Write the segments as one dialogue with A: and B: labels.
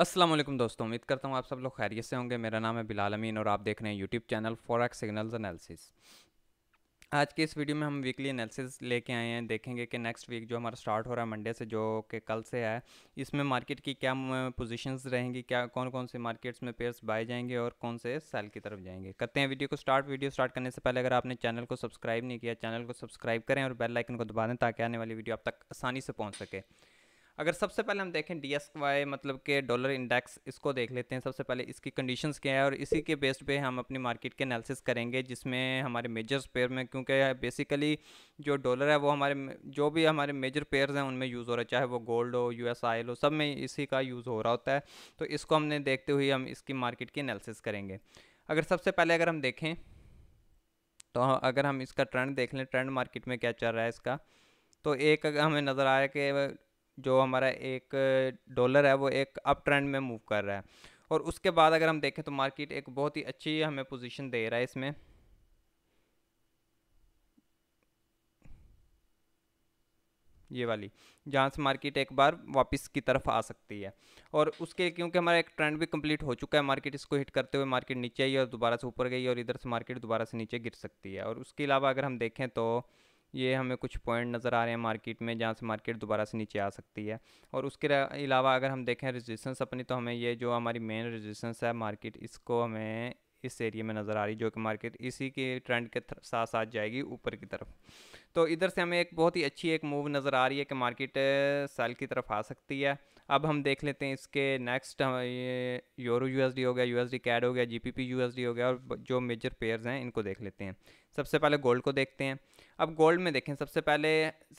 A: असलम दोस्तों उम्मीद करता हूँ आप सब लोग खैरियत से होंगे मेरा नाम है बिलाल अमीन और आप देख रहे हैं YouTube channel X signal analysis आज के इस वीडियो में हम वीकली एनालिसिस लेके आए हैं देखेंगे कि नेक्स्ट वीक जो हमारा स्टार्ट हो रहा है मंडे से जो कि कल से है इसमें मार्केट की क्या पोजीशंस रहेंगी क्या कौन कौन से मार्केट्स में पेयर्स बाय जाएंगे और कौन से सेल की तरफ जाएंगे करते हैं वीडियो को स्टार्ट वीडियो स्टार्ट करने से पहले अगर आपने चैनल को सब्सक्राइब नहीं किया चैनल को सब्सक्राइब करें और बेल लाइकन को दबा दें ताकि आने वाली वीडियो आप तक आसानी से पहुँच सके अगर सबसे पहले हम देखें डी एस वाई मतलब के डॉलर इंडेक्स इसको देख लेते हैं सबसे पहले इसकी कंडीशंस क्या है और इसी के बेस्ड पे हम अपनी मार्केट के एनालिसिस करेंगे जिसमें हमारे मेजर पेयर में क्योंकि बेसिकली जो डॉलर है वो हमारे जो भी हमारे मेजर पेयर्स हैं उनमें यूज़ हो रहा है चाहे वो गोल्ड हो यू एस आयल हो सब में इसी का यूज़ हो रहा होता है तो इसको हमने देखते हुए हम इसकी मार्केट की एनालिसिस करेंगे अगर सबसे पहले अगर हम देखें तो अगर हम इसका ट्रेंड देख लें ट्रेंड मार्केट में क्या चल रहा है इसका तो एक अगर हमें नज़र आया कि जो हमारा एक डॉलर है वो एक अप ट्रेंड में मूव कर रहा है और उसके बाद अगर हम देखें तो मार्केट एक बहुत ही अच्छी हमें पोजीशन दे रहा है इसमें ये वाली जहाँ से मार्केट एक बार वापस की तरफ आ सकती है और उसके क्योंकि हमारा एक ट्रेंड भी कंप्लीट हो चुका है मार्केट इसको हिट करते हुए मार्केट नीचे आई और दोबारा से ऊपर गई और इधर से मार्केट दोबारा से नीचे गिर सकती है और उसके अलावा अगर हम देखें तो ये हमें कुछ पॉइंट नज़र आ रहे हैं मार्केट में जहाँ से मार्केट दोबारा से नीचे आ सकती है और उसके अलावा अगर हम देखें रजिस्टेंस अपनी तो हमें ये जो हमारी मेन रजिस्टेंस है मार्केट इसको हमें इस एरिया में नज़र आ रही जो कि मार्केट इसी के ट्रेंड के साथ साथ जाएगी ऊपर की तरफ तो इधर से हमें एक बहुत ही अच्छी एक मूव नज़र आ रही है कि मार्केट सेल की तरफ आ सकती है अब हम देख लेते हैं इसके नेक्स्ट ये यूरो यूएसडी हो गया यूएसडी कैड हो गया जीपीपी यूएसडी हो गया और जो मेजर पेयर्स हैं इनको देख लेते हैं सबसे पहले गोल्ड को देखते हैं अब गोल्ड में देखें सबसे पहले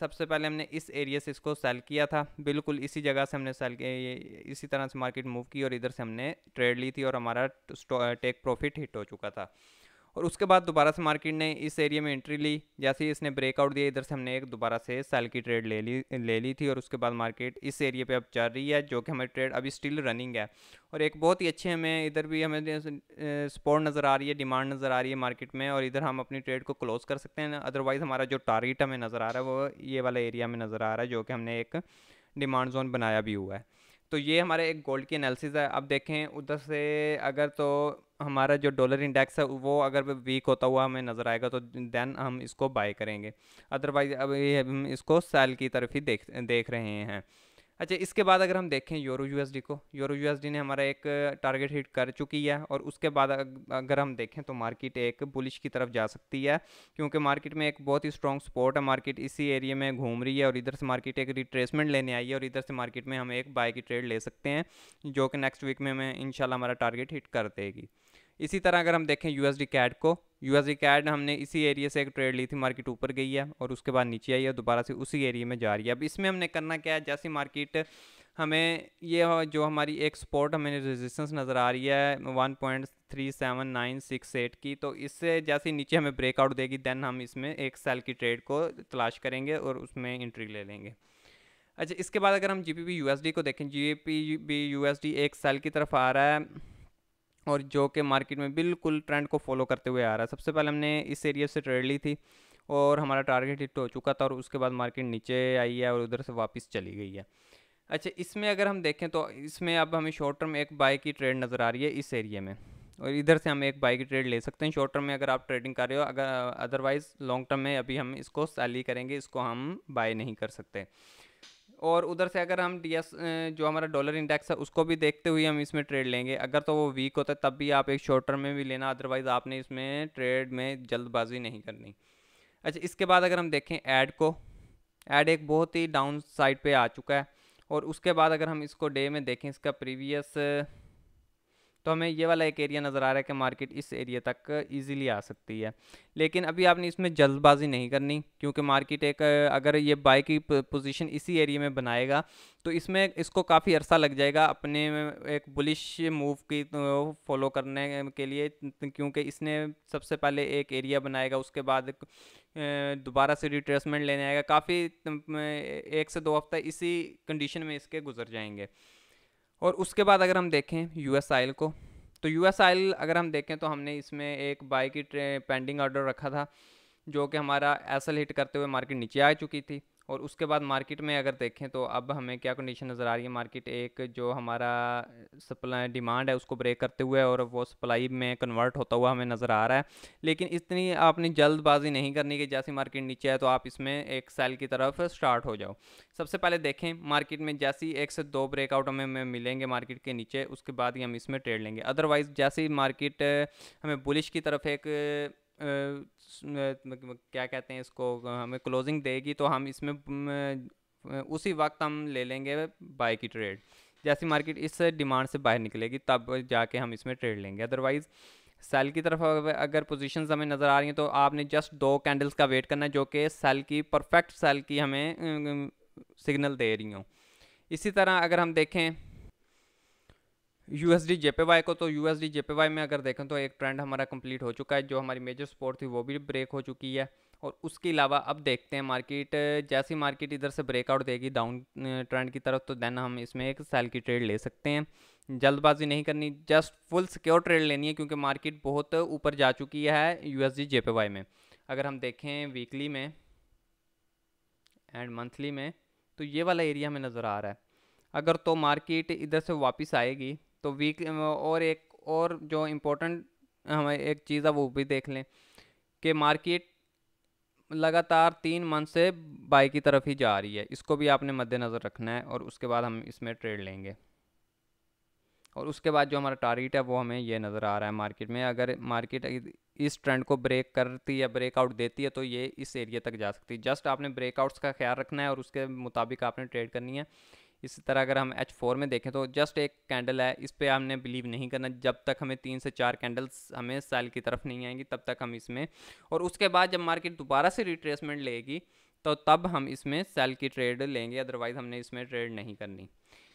A: सबसे पहले हमने इस एरिया से इसको सेल किया था बिल्कुल इसी जगह से हमने सेल इसी तरह से मार्केट मूव की और इधर से हमने ट्रेड ली थी और हमारा टेक प्रॉफिट हिट हो चुका था और उसके बाद दोबारा से मार्केट ने इस एरिया में एंट्री ली जैसे ही इसने ब्रेकआउट दिया इधर से हमने एक दोबारा से सेल की ट्रेड ले ली ले ली थी और उसके बाद मार्केट इस एरिया पे अब चल रही है जो कि हमारी ट्रेड अभी स्टिल रनिंग है और एक बहुत ही अच्छे हमें इधर भी हमें सपोर्ट नज़र आ रही है डिमांड नज़र आ रही है मार्केट में और इधर हम अपनी ट्रेड को क्लोज़ कर सकते हैं अदरवाइज़ हमारा जो टारगेट हमें नज़र आ रहा है वो ये वाला एरिया में नज़र आ रहा है जो कि हमने एक डिमांड जोन बनाया भी हुआ है तो ये हमारे एक गोल्ड की एनालिसिस है अब देखें उधर से अगर तो हमारा जो डॉलर इंडेक्स है वो अगर वीक होता हुआ हमें नज़र आएगा तो देन हम इसको बाय करेंगे अदरवाइज़ अब ये हम इसको सेल की तरफ ही देख देख रहे हैं अच्छा इसके बाद अगर हम देखें यूरो यूएसडी को यूरो यूएसडी ने हमारा एक टारगेट हिट कर चुकी है और उसके बाद अगर हम देखें तो मार्केट एक बुलिश की तरफ जा सकती है क्योंकि मार्केट में एक बहुत ही स्ट्रॉन्ग सपोर्ट है मार्केट इसी एरिया में घूम रही है और इधर से मार्केट एक रिट्रेसमेंट लेने आई है और इधर से मार्केट में हम एक बाय की ट्रेड ले सकते हैं जो कि नेक्स्ट वीक में हमें इन हमारा टारगेट हिट कर देगी इसी तरह अगर हम देखें यू एस डी कैड को यू एस डी कैड हमने इसी एरिया से एक ट्रेड ली थी मार्केट ऊपर गई है और उसके बाद नीचे आई है दोबारा से उसी एरिया में जा रही है अब इसमें हमने करना क्या है जैसी मार्केट हमें ये जो हमारी एक स्पोर्ट हमें रेजिस्टेंस नज़र आ रही है one point three seven nine six eight की तो इससे जैसे नीचे हमें ब्रेकआउट देगी देन हम इसमें एक सेल की ट्रेड को तलाश करेंगे और उसमें इंट्री ले लेंगे अच्छा इसके बाद अगर हम G P U S D को देखें G P U S D एक सेल की तरफ आ रहा है और जो कि मार्केट में बिल्कुल ट्रेंड को फॉलो करते हुए आ रहा है सबसे पहले हमने इस एरिया से ट्रेड ली थी और हमारा टारगेट हिट हो चुका था और उसके बाद मार्केट नीचे आई है और उधर से वापस चली गई है अच्छा इसमें अगर हम देखें तो इसमें अब हमें शॉर्ट टर्म एक बाई की ट्रेड नज़र आ रही है इस एरिया में और इधर से हम एक बाई की ट्रेड ले सकते हैं शॉर्ट टर्म में अगर आप ट्रेडिंग कर रहे हो अगर अदरवाइज़ लॉन्ग टर्म में अभी हम इसको सैली करेंगे इसको हम बाय नहीं कर सकते और उधर से अगर हम डी जो हमारा डॉलर इंडेक्स है उसको भी देखते हुए हम इसमें ट्रेड लेंगे अगर तो वो वीक होता है तब भी आप एक शॉर्ट टर्म में भी लेना अदरवाइज़ आपने इसमें ट्रेड में जल्दबाजी नहीं करनी अच्छा इसके बाद अगर हम देखें ऐड को ऐड एक बहुत ही डाउन साइड पर आ चुका है और उसके बाद अगर हम इसको डे में देखें इसका प्रीवियस तो हमें ये वाला एक एरिया नज़र आ रहा है कि मार्केट इस एरिया तक इजीली आ सकती है लेकिन अभी आपने इसमें जल्दबाजी नहीं करनी क्योंकि मार्केट एक अगर ये बाय की पोजीशन इसी एरिया में बनाएगा तो इसमें इसको काफ़ी अरसा लग जाएगा अपने एक बुलिश मूव की फॉलो करने के लिए क्योंकि इसने सबसे पहले एक एरिया बनाएगा उसके बाद दोबारा से रिट्रेसमेंट लेने आएगा काफ़ी एक से दो हफ्ता इसी कंडीशन में इसके गुजर जाएंगे और उसके बाद अगर हम देखें यू एस आयल को तो यू एस आयल अगर हम देखें तो हमने इसमें एक बाई की पेंडिंग ऑर्डर रखा था जो कि हमारा एसल हिट करते हुए मार्केट नीचे आ चुकी थी और उसके बाद मार्केट में अगर देखें तो अब हमें क्या कंडीशन नज़र आ रही है मार्केट एक जो हमारा सप्लाई डिमांड है उसको ब्रेक करते हुए और वो सप्लाई में कन्वर्ट होता हुआ हमें नज़र आ रहा है लेकिन इतनी आपने जल्दबाजी नहीं करनी कि जैसे मार्केट नीचे है तो आप इसमें एक सेल की तरफ स्टार्ट हो जाओ सबसे पहले देखें मार्केट में जैसी एक से दो ब्रेकआउट हमें मिलेंगे मार्केट के नीचे उसके बाद ही हम इसमें ट्रेड लेंगे अदरवाइज़ जैसी मार्केट हमें बुलिश की तरफ एक क्या कहते हैं इसको हमें क्लोजिंग देगी तो हम इसमें उसी वक्त हम ले लेंगे बाय की ट्रेड जैसी मार्केट इस डिमांड से बाहर निकलेगी तब जाके हम इसमें ट्रेड लेंगे अदरवाइज़ सेल की तरफ अगर पोजीशंस हमें नज़र आ रही हैं तो आपने जस्ट दो कैंडल्स का वेट करना है जो कि सेल की परफेक्ट सेल की हमें सिग्नल दे रही हूँ इसी तरह अगर हम देखें यू एस डी को तो यू एस डी में अगर देखें तो एक ट्रेंड हमारा कंप्लीट हो चुका है जो हमारी मेजर सपोर्ट थी वो भी ब्रेक हो चुकी है और उसके अलावा अब देखते हैं मार्केट जैसी मार्केट इधर से ब्रेकआउट देगी डाउन ट्रेंड की तरफ तो देन हम इसमें एक सेल की ट्रेड ले सकते हैं जल्दबाजी नहीं करनी जस्ट फुल सिक्योर ट्रेड लेनी है क्योंकि मार्केट बहुत ऊपर जा चुकी है यू एस में अगर हम देखें वीकली में एंड मंथली में तो ये वाला एरिया हमें नज़र आ रहा है अगर तो मार्केट इधर से वापस आएगी तो वीक और एक और जो इम्पोर्टेंट हमें एक चीज़ है वो भी देख लें कि मार्केट लगातार तीन मंथ से बाई की तरफ ही जा रही है इसको भी आपने मद्देनज़र रखना है और उसके बाद हम इसमें ट्रेड लेंगे और उसके बाद जो हमारा टारगेट है वो हमें ये नज़र आ रहा है मार्केट में अगर मार्केट इस ट्रेंड को ब्रेक करती है ब्रेकआउट देती है तो ये इस एरिया तक जा सकती है जस्ट आपने ब्रेकआउट्स का ख्याल रखना है और उसके मुताबिक आपने ट्रेड करनी है इसी तरह अगर हम एच फोर में देखें तो जस्ट एक कैंडल है इस पर हमने बिलीव नहीं करना जब तक हमें तीन से चार कैंडल्स हमें सेल की तरफ नहीं आएंगी तब तक हम इसमें और उसके बाद जब मार्केट दोबारा से रिट्रेसमेंट लेगी तो तब हम इसमें सेल की ट्रेड लेंगे अदरवाइज़ हमने इसमें ट्रेड नहीं करनी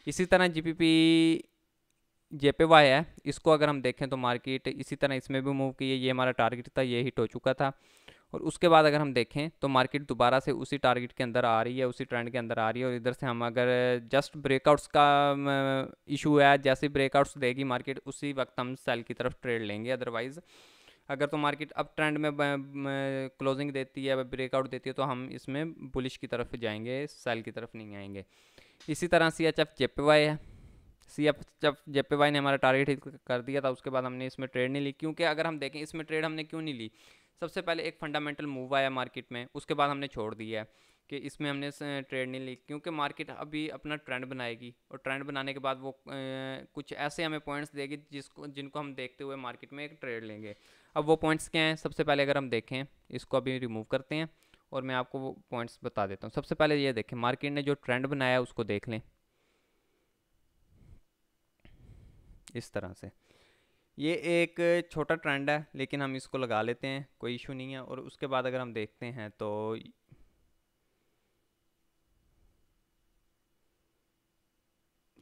A: इसी तरह जी पी पी जे पे वाई है इसको अगर हम देखें तो मार्केट इसी तरह इसमें भी मूव की है ये हमारा टारगेट था ये हिट हो चुका था और उसके बाद अगर हम देखें तो मार्केट दोबारा से उसी टारगेट के अंदर आ रही है उसी ट्रेंड के अंदर आ रही है और इधर से हम अगर जस्ट ब्रेकआउट्स का इशू है जैसे ब्रेकआउट्स देगी मार्केट उसी वक्त हम सेल की तरफ ट्रेड लेंगे अदरवाइज़ अगर तो मार्केट अब ट्रेंड में क्लोजिंग देती है ब्रेकआउट देती है तो हम इसमें बुलिश की तरफ जाएंगे सेल की तरफ नहीं आएंगे इसी तरह सी एच एफ वाई है सी एफ जब जे पी वाई ने हमारा टारगेट कर दिया था उसके बाद हमने इसमें ट्रेड नहीं ली क्योंकि अगर हम देखें इसमें ट्रेड हमने क्यों नहीं ली सबसे पहले एक फंडामेंटल मूव आया मार्केट में उसके बाद हमने छोड़ दिया है कि इसमें हमने ट्रेड नहीं ली क्योंकि मार्केट अभी अपना ट्रेंड बनाएगी और ट्रेंड बनाने के बाद वो ए, कुछ ऐसे हमें पॉइंट्स देगी जिसको जिनको हम देखते हुए मार्केट में एक ट्रेड लेंगे अब वो पॉइंट्स क्या हैं सबसे पहले अगर हम देखें इसको अभी रिमूव करते हैं और मैं आपको वो पॉइंट्स बता देता हूँ सबसे पहले ये देखें मार्केट ने जो ट्रेंड बनाया उसको देख लें इस तरह से ये एक छोटा ट्रेंड है लेकिन हम इसको लगा लेते हैं कोई इशू नहीं है और उसके बाद अगर हम देखते हैं तो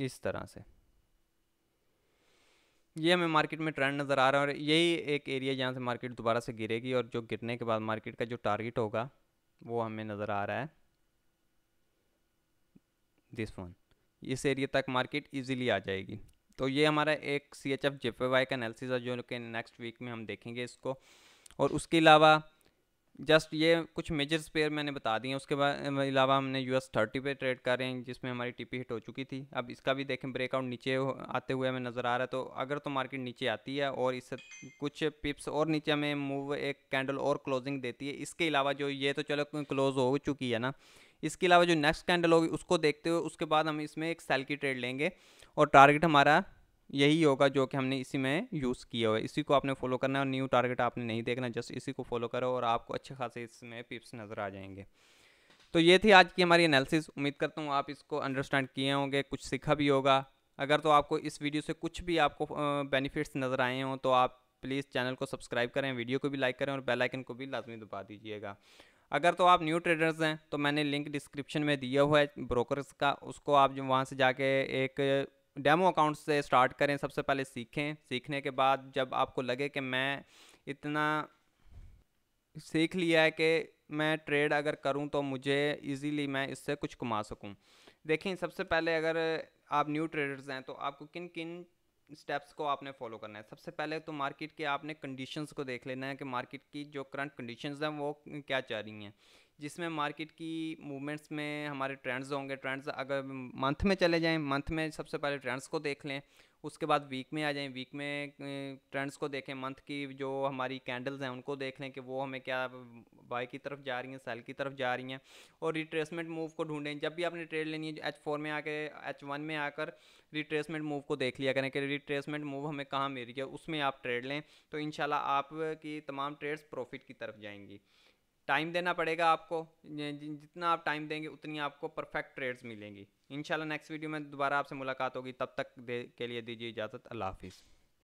A: इस तरह से ये हमें मार्केट में ट्रेंड नज़र आ रहा है और यही एक एरिया जहाँ से मार्केट दोबारा से गिरेगी और जो गिरने के बाद मार्केट का जो टारगेट होगा वो हमें नज़र आ रहा है दिस वन इस एरिया तक मार्केट इजीली आ जाएगी तो ये हमारा एक C H F J P Y का एनालिसिस है जो कि नेक्स्ट वीक में हम देखेंगे इसको और उसके अलावा जस्ट ये कुछ मेजर्स पेयर मैंने बता दिए उसके बाद अलावा हमने यू एस थर्टी पे ट्रेड कर रहे हैं जिसमें हमारी टी पी हिट हो चुकी थी अब इसका भी देखें ब्रेकआउट नीचे आते हुए हमें नज़र आ रहा है तो अगर तो मार्केट नीचे आती है और इससे कुछ पिप्स और नीचे हमें मूव एक कैंडल और क्लोजिंग देती है इसके अलावा जो ये तो चलो क्लोज़ हो चुकी है ना इसके अलावा जो नेक्स्ट कैंडल होगी उसको देखते हुए उसके बाद हम इसमें एक सेल की ट्रेड लेंगे और टारगेट हमारा यही होगा जो कि हमने इसी में यूज़ किया हुआ है इसी को आपने फॉलो करना है और न्यू टारगेट आपने नहीं देखना जस्ट इसी को फॉलो करो और आपको अच्छे खासे इसमें पिप्स नज़र आ जाएंगे तो ये थी आज की हमारी एनालिसिस उम्मीद करता हूँ आप इसको अंडरस्टैंड किए होंगे कुछ सीखा भी होगा अगर तो आपको इस वीडियो से कुछ भी आपको बेनिफिट्स नज़र आए हों तो आप प्लीज़ चैनल को सब्सक्राइब करें वीडियो को भी लाइक करें और बेल आइकन को भी लाजमी दबा दीजिएगा अगर तो आप न्यू ट्रेडर्स हैं तो मैंने लिंक डिस्क्रिप्शन में दिया हुआ है ब्रोकर्स का उसको आप जो वहाँ से जाके एक डेमो अकाउंट से स्टार्ट करें सबसे पहले सीखें सीखने के बाद जब आपको लगे कि मैं इतना सीख लिया है कि मैं ट्रेड अगर करूं तो मुझे इजीली मैं इससे कुछ कमा सकूं देखें सबसे पहले अगर आप न्यू ट्रेडर्स हैं तो आपको किन किन स्टेप्स को आपने फॉलो करना है सबसे पहले तो मार्केट के आपने कंडीशंस को देख लेना है कि मार्केट की जो करंट कंडीशंस हैं वो क्या चाह रही हैं जिसमें मार्केट की मूवमेंट्स में हमारे ट्रेंड्स होंगे ट्रेंड्स अगर मंथ में चले जाएं मंथ में सबसे पहले ट्रेंड्स को देख लें उसके बाद वीक में आ जाएं वीक में ट्रेंड्स को देखें मंथ की जो हमारी कैंडल्स हैं उनको देख लें कि वो हमें क्या बाई की तरफ जा रही हैं सेल की तरफ जा रही हैं और रिट्रेसमेंट मूव को ढूंढें जब भी आपने ट्रेड लेनी है एच फोर में आके एच वन में आकर रिट्रेसमेंट मूव को देख लिया करें कि रिट्रेसमेंट मूव हमें कहाँ मिल रही है उसमें आप ट्रेड लें तो इन आपकी तमाम ट्रेड्स प्रॉफिट की तरफ जाएंगी टाइम देना पड़ेगा आपको जितना आप टाइम देंगे उतनी आपको परफेक्ट ट्रेड्स मिलेंगी इंशाल्लाह नेक्स्ट वीडियो में दोबारा आपसे मुलाकात होगी तब तक के लिए दीजिए इजाज़त अल्लाह हाफिज़